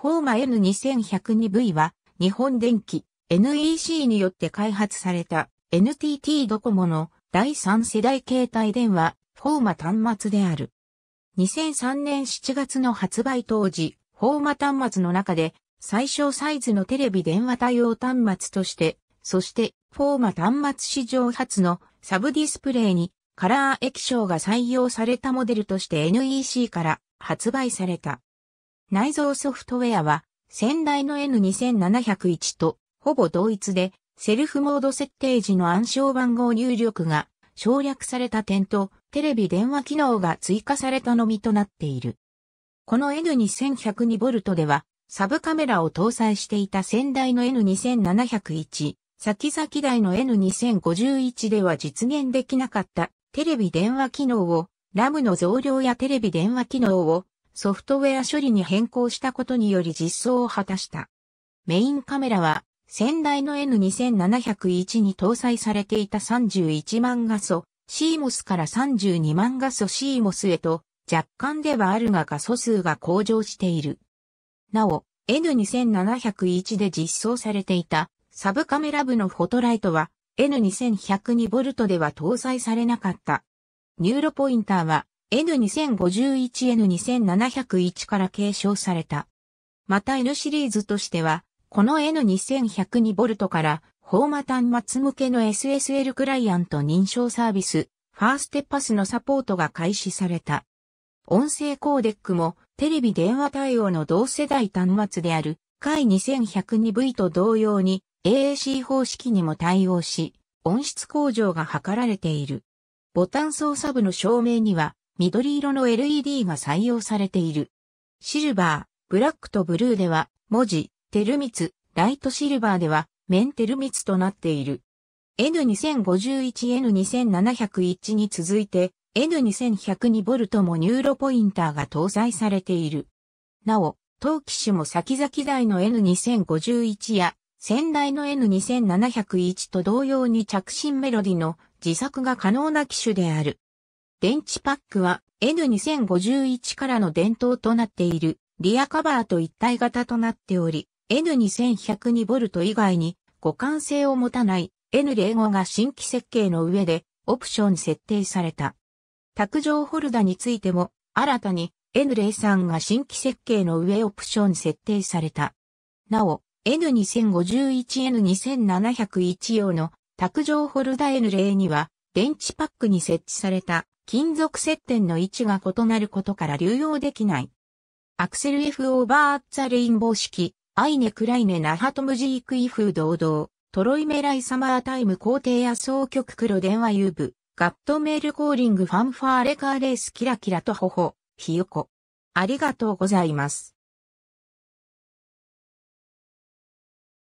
フォーマ N2102V は日本電機 NEC によって開発された NTT ドコモの第3世代携帯電話フォーマ端末である。2003年7月の発売当時、フォーマ端末の中で最小サイズのテレビ電話対応端末として、そしてフォーマ端末史上初のサブディスプレイにカラー液晶が採用されたモデルとして NEC から発売された。内蔵ソフトウェアは、先代の N2701 とほぼ同一で、セルフモード設定時の暗証番号入力が省略された点と、テレビ電話機能が追加されたのみとなっている。この N2102V では、サブカメラを搭載していた先代の N2701、先々代の N2051 では実現できなかったテレビ電話機能を、ラムの増量やテレビ電話機能をソフトウェア処理に変更したことにより実装を果たした。メインカメラは、先代の N2701 に搭載されていた31万画素 CMOS から32万画素 CMOS へと若干ではあるが画素数が向上している。なお、N2701 で実装されていたサブカメラ部のフォトライトは N2102V では搭載されなかった。ニューロポインターは N2051N2701 から継承された。また N シリーズとしては、この N2102V から、ーマ端末向けの SSL クライアント認証サービス、ファーステパスのサポートが開始された。音声コーデックも、テレビ電話対応の同世代端末である、k 2 1 0 2 v と同様に、AAC 方式にも対応し、音質向上が図られている。ボタン操作部の照明には、緑色の LED が採用されている。シルバー、ブラックとブルーでは、文字、テルミツ、ライトシルバーでは、メンテルミツとなっている。N2051、N2701 に続いて、N2100 にボルトもニューロポインターが搭載されている。なお、当機種も先々代の N2051 や、先代の N2701 と同様に着信メロディの自作が可能な機種である。電池パックは N2051 からの伝統となっているリアカバーと一体型となっており、N2102V 以外に互換性を持たない N05 が新規設計の上でオプション設定された。卓上ホルダについても新たに N03 が新規設計の上オプション設定された。なお、N2051N2701 用の卓上ホルダ N0 には電池パックに設置された金属接点の位置が異なることから流用できない。アクセル F オーバーザレインボー式、アイネクライネナハトムジークイフ堂々、トロイメライサマータイム皇帝や総局黒電話遊部、ガットメールコーリングファンファーレカーレースキラキラと頬、ひよこ。ありがとうございます。